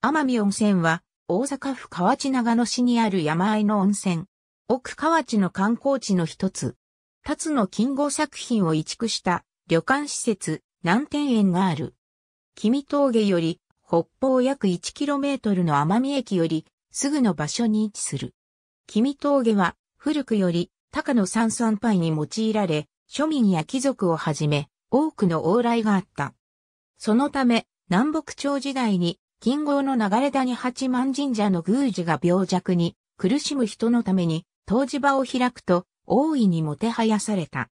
奄美温泉は、大阪府河内長野市にある山あいの温泉。奥河内の観光地の一つ。辰野金吾作品を移築した旅館施設、南天園がある。君峠より北方約 1km の奄美駅よりすぐの場所に位置する。君峠は古くより高野山参拝に用いられ、庶民や貴族をはじめ多くの往来があった。そのため南北朝時代に近郷の流れ谷八幡神社の宮司が病弱に苦しむ人のために湯治場を開くと大いにもてはやされた。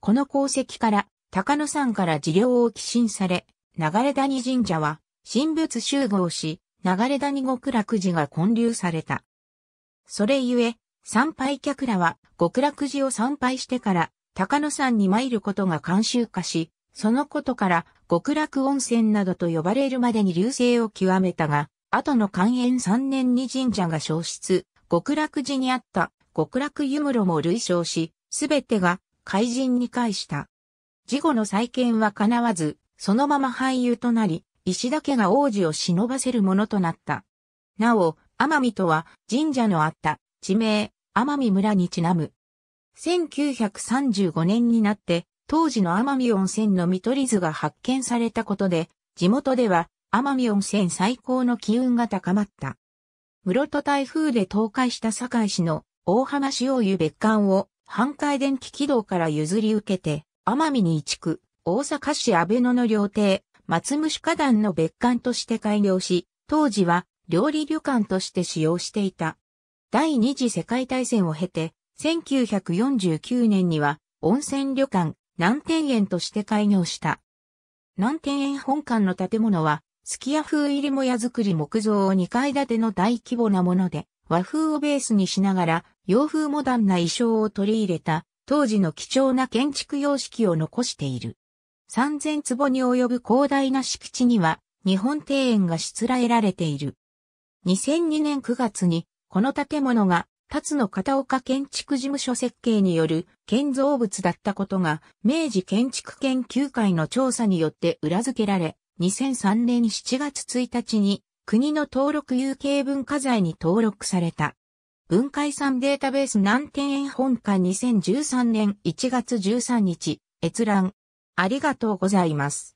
この功績から高野山から治療を寄進され、流れ谷神社は神仏集合し、流れ谷極楽寺が建立された。それゆえ、参拝客らは極楽寺を参拝してから高野山に参ることが慣習化し、そのことから極楽温泉などと呼ばれるまでに流星を極めたが、後の寛延3年に神社が消失、極楽寺にあった極楽湯室も類称し、すべてが怪人に返した。事後の再建は叶わず、そのまま俳優となり、石田家が王子を忍ばせるものとなった。なお、奄美とは神社のあった地名、奄美村にちなむ。1935年になって当時の奄美温泉の見取り図が発見されたことで、地元では奄美温泉最高の機運が高まった。室戸台風で倒壊した堺市の大浜塩湯別館を半海電気軌道から譲り受けて、奄美に移築、大阪市安倍野の料亭、松虫花壇の別館として開業し、当時は料理旅館として使用していた。第二次世界大戦を経て、1949年には温泉旅館、南天園として開業した。南天園本館の建物は、すき家風入りもや作り木造を2階建ての大規模なもので、和風をベースにしながら、洋風モダンな衣装を取り入れた、当時の貴重な建築様式を残している。3000坪に及ぶ広大な敷地には、日本庭園がしつらえられている。2002年9月に、この建物が立野片岡建築事務所設計による建造物だったことが、明治建築研究会の調査によって裏付けられ、2003年7月1日に国の登録有形文化財に登録された。文化遺産データベース南天園本館2013年1月13日、閲覧。ありがとうございます。